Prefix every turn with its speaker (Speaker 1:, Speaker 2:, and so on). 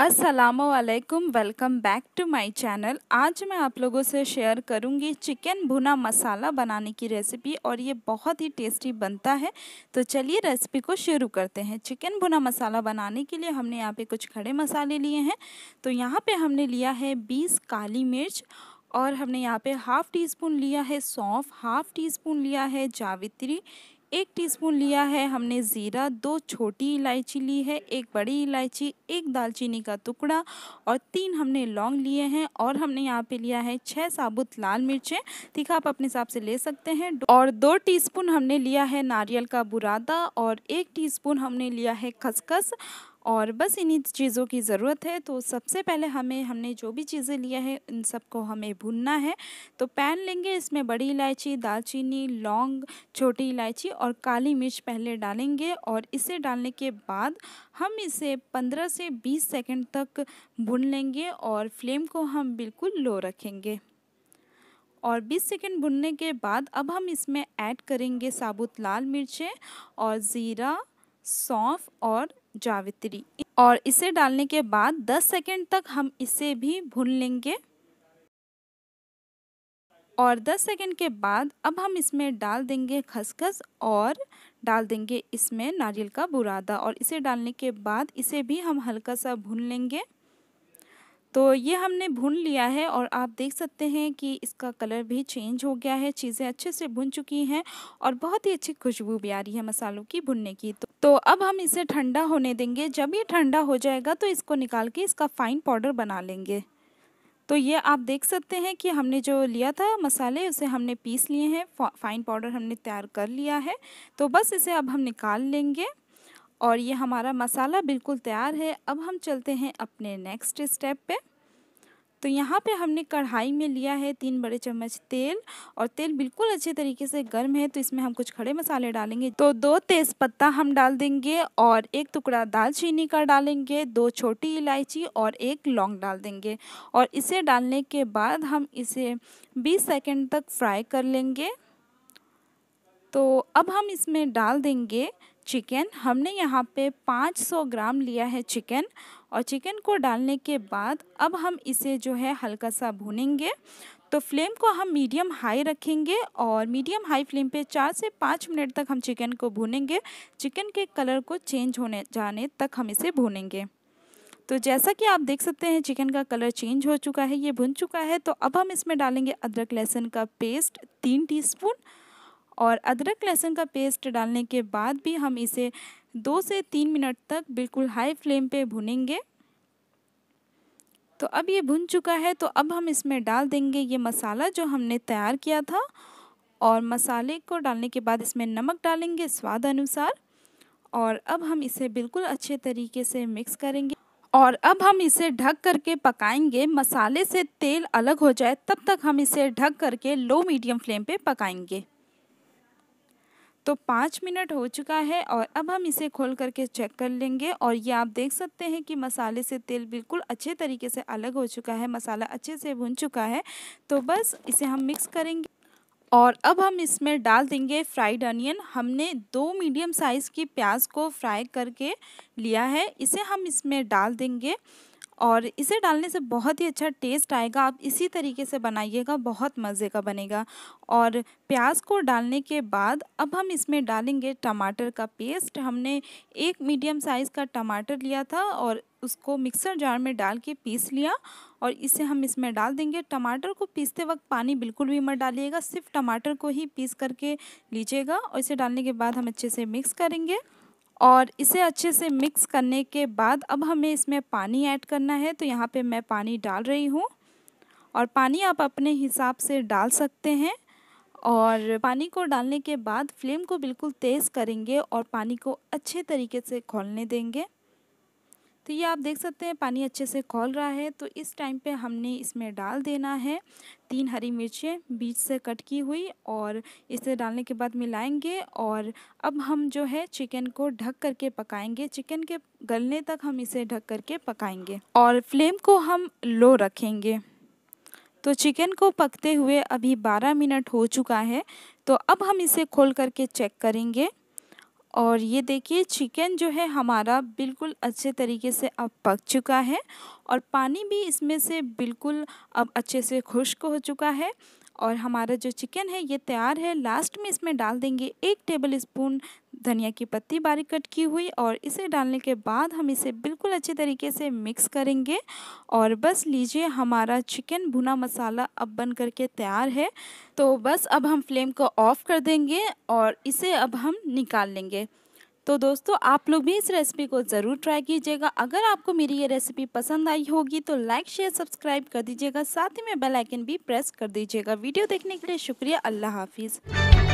Speaker 1: असलकुम welcome back to my channel आज मैं आप लोगों से शेयर करूंगी चिकन भुना मसाला बनाने की रेसिपी और ये बहुत ही टेस्टी बनता है तो चलिए रेसिपी को शुरू करते हैं चिकन भुना मसाला बनाने के लिए हमने यहाँ पे कुछ खड़े मसाले लिए हैं तो यहाँ पे हमने लिया है 20 काली मिर्च और हमने यहाँ पे हाफ़ टी स्पून लिया है सौंफ हाफ़ टी स्पून लिया है जावित्री एक टीस्पून लिया है हमने ज़ीरा दो छोटी इलायची ली है एक बड़ी इलायची एक दालचीनी का टुकड़ा और तीन हमने लौंग लिए हैं और हमने यहाँ पे लिया है छः साबुत लाल मिर्चें ठीक आप अपने हिसाब से ले सकते हैं और दो टीस्पून हमने लिया है नारियल का बुरादा और एक टीस्पून हमने लिया है खसखस और बस इन्हीं चीज़ों की ज़रूरत है तो सबसे पहले हमें हमने जो भी चीज़ें लिया है इन सबको हमें भुनना है तो पैन लेंगे इसमें बड़ी इलायची दालचीनी लौंग छोटी इलायची और काली मिर्च पहले डालेंगे और इसे डालने के बाद हम इसे 15 से 20 सेकंड तक भून लेंगे और फ्लेम को हम बिल्कुल लो रखेंगे और 20 सेकंड भुनने के बाद अब हम इसमें ऐड करेंगे साबुत लाल मिर्चें और ज़ीरा सौंफ और जावित्री और इसे डालने के बाद 10 सेकंड तक हम इसे भी भून लेंगे और 10 सेकंड के बाद अब हम इसमें डाल देंगे खसखस और डाल देंगे इसमें नारियल का बुरादा और इसे डालने के बाद इसे भी हम हल्का सा भून लेंगे तो ये हमने भून लिया है और आप देख सकते हैं कि इसका कलर भी चेंज हो गया है चीज़ें अच्छे से भुन चुकी हैं और बहुत ही अच्छी खुशबू भी आ रही है मसालों की भुनने की तो, तो अब हम इसे ठंडा होने देंगे जब ये ठंडा हो जाएगा तो इसको निकाल के इसका फ़ाइन पाउडर बना लेंगे तो ये आप देख सकते हैं कि हमने जो लिया था मसाले उसे हमने पीस लिए हैं फाइन पाउडर हमने तैयार कर लिया है तो बस इसे अब हम निकाल लेंगे और ये हमारा मसाला बिल्कुल तैयार है अब हम चलते हैं अपने नेक्स्ट स्टेप पे तो यहाँ पे हमने कढ़ाई में लिया है तीन बड़े चम्मच तेल और तेल बिल्कुल अच्छे तरीके से गर्म है तो इसमें हम कुछ खड़े मसाले डालेंगे तो दो तेज़ पत्ता हम डाल देंगे और एक टुकड़ा दालचीनी का डालेंगे दो छोटी इलायची और एक लौंग डाल देंगे और इसे डालने के बाद हम इसे बीस सेकेंड तक फ्राई कर लेंगे तो अब हम इसमें डाल देंगे चिकन हमने यहाँ पे 500 ग्राम लिया है चिकन और चिकन को डालने के बाद अब हम इसे जो है हल्का सा भूनेंगे तो फ्लेम को हम मीडियम हाई रखेंगे और मीडियम हाई फ्लेम पे चार से पाँच मिनट तक हम चिकन को भूनेंगे चिकन के कलर को चेंज होने जाने तक हम इसे भूनेंगे तो जैसा कि आप देख सकते हैं चिकन का कलर चेंज हो चुका है ये भुन चुका है तो अब हम इसमें डालेंगे अदरक लहसुन का पेस्ट तीन टीस्पून और अदरक लहसुन का पेस्ट डालने के बाद भी हम इसे दो से तीन मिनट तक बिल्कुल हाई फ्लेम पे भुनेंगे तो अब ये भुन चुका है तो अब हम इसमें डाल देंगे ये मसाला जो हमने तैयार किया था और मसाले को डालने के बाद इसमें नमक डालेंगे स्वाद अनुसार और अब हम इसे बिल्कुल अच्छे तरीके से मिक्स करेंगे और अब हम इसे ढक करके पकाएंगे मसाले से तेल अलग हो जाए तब तक हम इसे ढक करके लो मीडियम फ्लेम पे पकाएंगे तो पाँच मिनट हो चुका है और अब हम इसे खोल करके चेक कर लेंगे और ये आप देख सकते हैं कि मसाले से तेल बिल्कुल अच्छे तरीके से अलग हो चुका है मसाला अच्छे से भुन चुका है तो बस इसे हम मिक्स करेंगे और अब हम इसमें डाल देंगे फ्राइड अनियन हमने दो मीडियम साइज़ की प्याज को फ्राई करके लिया है इसे हम इसमें डाल देंगे और इसे डालने से बहुत ही अच्छा टेस्ट आएगा आप इसी तरीके से बनाइएगा बहुत मज़े का बनेगा और प्याज को डालने के बाद अब हम इसमें डालेंगे टमाटर का पेस्ट हमने एक मीडियम साइज़ का टमाटर लिया था और उसको मिक्सर जार में डाल के पीस लिया और इसे हम इसमें डाल देंगे टमाटर को पीसते वक्त पानी बिल्कुल भी मत डालिएगा सिर्फ टमाटर को ही पीस करके लीजिएगा और इसे डालने के बाद हम अच्छे से मिक्स करेंगे और इसे अच्छे से मिक्स करने के बाद अब हमें इसमें पानी ऐड करना है तो यहाँ पे मैं पानी डाल रही हूँ और पानी आप अपने हिसाब से डाल सकते हैं और पानी को डालने के बाद फ्लेम को बिल्कुल तेज़ करेंगे और पानी को अच्छे तरीके से खोलने देंगे तो ये आप देख सकते हैं पानी अच्छे से खोल रहा है तो इस टाइम पे हमने इसमें डाल देना है तीन हरी मिर्चें बीच से कट की हुई और इसे डालने के बाद मिलाएंगे और अब हम जो है चिकन को ढक करके पकाएंगे चिकन के गलने तक हम इसे ढक करके पकाएंगे और फ्लेम को हम लो रखेंगे तो चिकन को पकते हुए अभी 12 मिनट हो चुका है तो अब हम इसे खोल करके चेक करेंगे और ये देखिए चिकन जो है हमारा बिल्कुल अच्छे तरीके से अब पक चुका है और पानी भी इसमें से बिल्कुल अब अच्छे से खुश्क हो चुका है और हमारा जो चिकन है ये तैयार है लास्ट में इसमें डाल देंगे एक टेबल स्पून धनिया की पत्ती बारीक कट की हुई और इसे डालने के बाद हम इसे बिल्कुल अच्छे तरीके से मिक्स करेंगे और बस लीजिए हमारा चिकन भुना मसाला अब बन करके तैयार है तो बस अब हम फ्लेम को ऑफ़ कर देंगे और इसे अब हम निकाल लेंगे तो दोस्तों आप लोग भी इस रेसिपी को ज़रूर ट्राई कीजिएगा अगर आपको मेरी ये रेसिपी पसंद आई होगी तो लाइक शेयर सब्सक्राइब कर दीजिएगा साथ ही में बेल आइकन भी प्रेस कर दीजिएगा वीडियो देखने के लिए शुक्रिया अल्लाह हाफिज़